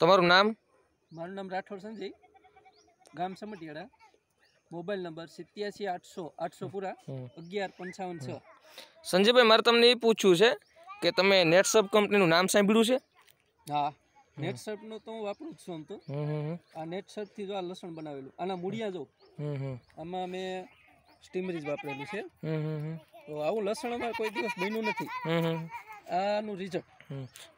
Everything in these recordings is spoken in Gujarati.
તમારું નામ મારું નામ રાઠોડ સંજય ગામ સમટિયાળા મોબાઈલ નંબર સિત્યાસી આઠસો આઠસો પૂરા અગિયાર પંચાવન છ સંજયભાઈ મારે તમને એ પૂછવું છે કે તમે નેટસપ કંપનીનું નામ સાંભળ્યું છે હા નેટસર્પનો તો હું વાપરું જ છું આમ તો આ નેટસર્પથી જો આ લસણ બનાવેલું આના મૂળિયા જો આમાં મેં સ્ટીમરીજ વાપરેલું છે તો આવું લસણ અમારે કોઈ દિવસ બન્યું નથી આનું રિઝલ્ટ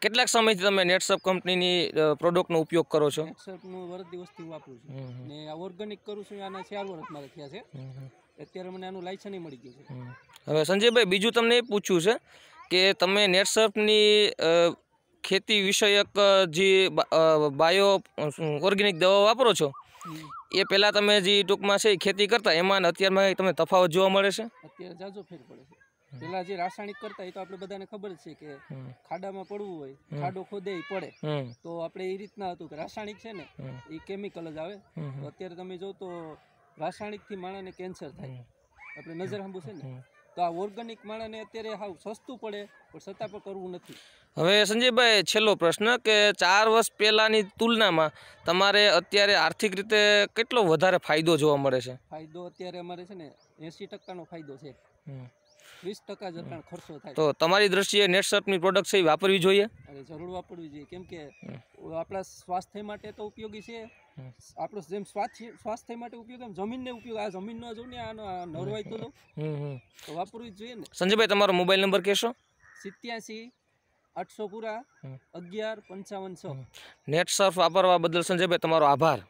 કેટલાક સમયથી તમે નેટસપ કંપનીની પ્રોડક્ટનો ઉપયોગ કરો છો નેટસપનું વર્ષ દિવસથી વાપરું છું ને ઓર્ગેનિક કરું છું આના ચાર વર્ષ મારે થયા છે અત્યારે મને આનું લાયસન્સ મળી ગયું છે હવે સંજયભાઈ બીજું તમને એ પૂછ્યું છે કે તમે નેટસપની ખેતી વિષયક જે બાયો ઓર્ગેનિક દવા વાપરો છો એ પહેલાં તમે જે ટૂંકમાં છે ખેતી કરતા એમાં અત્યારમાં તમે તફાવત જોવા મળે છે અત્યારે જાજો ફેર પડે છે પેલા જે રાસાયણિક કરતા એ તો આપણે બધાને ખબર છે કે ખાડામાં પડવું હોય ખાડો ખોદે પડે તો આપણે એ રીતના હતું કે રાસાયણિક છે ને એ કેમિકલ જ આવે તો અત્યારે તમે જો તો રાસાયણિકથી માણસને કેન્સર થાય આપણે નજર સાંભુ છે ને તો આ ઓર્ગેનિક માણસને અત્યારે હાવ સસ્તું પડે પણ છતાં પણ કરવું નથી હવે સંજયભાઈ છેલ્લો પ્રશ્ન કે ચાર વર્ષ પહેલાંની તુલનામાં તમારે અત્યારે આર્થિક રીતે કેટલો વધારે ફાયદો જોવા મળે છે ફાયદો અત્યારે અમારે છે ને એંસી ટકાનો ફાયદો છે વીસ ટકા જેટલા ખર્ચો થાય તો તમારી દ્રષ્ટિએ નેટસર્ટની પ્રોડક્ટ છે એ વાપરવી જોઈએ અરે જરૂર વાપરવી જોઈએ કેમ કે આપણા સ્વાસ્થ્ય માટે તો ઉપયોગી છે આપણો જેમ સ્વાસ્થ્ય માટે ઉપયોગ એમ જમીનને ઉપયોગ આ જમીન ન જો ને આ નરવાય તો તો વાપરવી જ જોઈએ ને સંજયભાઈ તમારો મોબાઈલ નંબર કહેશો સિત્યાસી આઠસો પૂરા અગિયાર પંચાવન નેટ સર્ફ વાપરવા બદલ સંજયભાઈ તમારો આભાર